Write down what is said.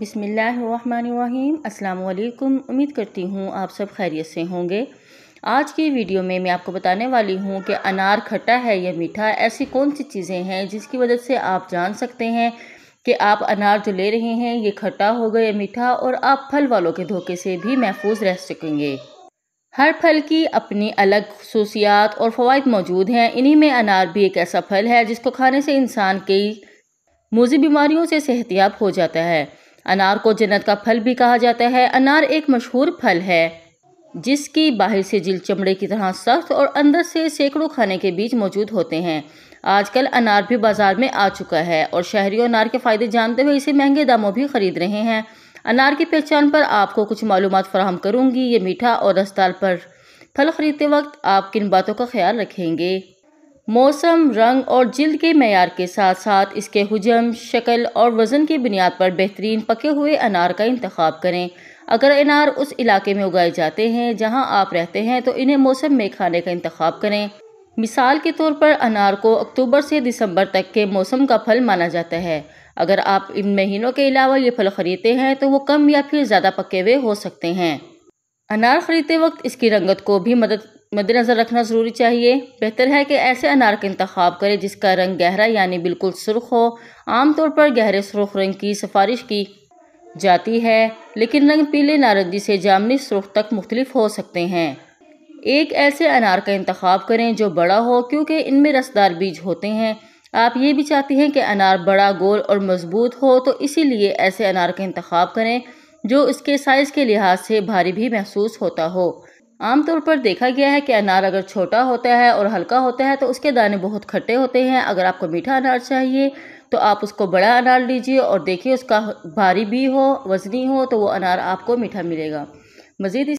बिसमीम् अल्लाम उम्मीद करती हूँ आप सब खैरियत से होंगे आज की वीडियो में मैं आपको बताने वाली हूँ कि अनार खट्टा है या मीठा ऐसी कौन सी चीज़ें हैं जिसकी वजह से आप जान सकते हैं कि आप अनार जो ले रहे हैं ये खट्टा होगा या मीठा और आप फल वालों के धोखे से भी महफूज रह सकेंगे हर फल की अपनी अलग खसूसियात और फ़वाद मौजूद हैं इन्हीं में अनार भी एक ऐसा फल है जिसको खाने से इंसान कई मोजी बीमारियों से सेहतियाब हो जाता है अनार को जन्नत का फल भी कहा जाता है अनार एक मशहूर फल है जिसकी बाहर से जिल चमड़े की तरह सख्त और अंदर से सैकड़ों खाने के बीज मौजूद होते हैं आजकल अनार भी बाजार में आ चुका है और शहरी अनार के फ़ायदे जानते हुए इसे महंगे दामों भी खरीद रहे हैं अनार की पहचान पर आपको कुछ मालूम फराहम करूँगी ये मीठा और रसदार पर फल खरीदते वक्त आप किन बातों का ख्याल रखेंगे मौसम रंग और जिल्द के मैार के साथ साथ इसके हजम शक्ल और वज़न की बुनियाद पर बेहतरीन पके हुए अनार का इंतखब करें अगर अनार उस इलाके में उगाए जाते हैं जहां आप रहते हैं तो इन्हें मौसम में खाने का इंतखब करें मिसाल के तौर पर अनार को अक्टूबर से दिसंबर तक के मौसम का फल माना जाता है अगर आप इन महीनों के अलावा ये फल ख़रीदते हैं तो वो कम या फिर ज़्यादा पके हुए हो सकते हैं अनार ख़रीदते वक्त इसकी रंगत को भी मदद मद्देनज़र रखना ज़रूरी चाहिए बेहतर है कि ऐसे अनार का इंतखब करें जिसका रंग गहरा यानी बिल्कुल सुर्ख हो आमतौर पर गहरे सुर्ख रंग की सिफारिश की जाती है लेकिन रंग पीले नारंगी से जामनी सुर्ख तक मुख्तलिफ हो सकते हैं एक ऐसे अनार का इंतखब करें जो बड़ा हो क्योंकि इनमें रसदार बीज होते हैं आप ये भी चाहते हैं कि अनार बड़ा गोल और मजबूत हो तो इसीलिए ऐसे अनार का इंतखब करें जो इसके साइज़ के लिहाज से भारी भी महसूस होता हो आमतौर पर देखा गया है कि अनार अगर छोटा होता है और हल्का होता है तो उसके दाने बहुत खट्टे होते हैं अगर आपको मीठा अनार चाहिए तो आप उसको बड़ा अनार लीजिए और देखिए उसका भारी भी हो वजनी हो तो वो अनार आपको मीठा मिलेगा मज़ीद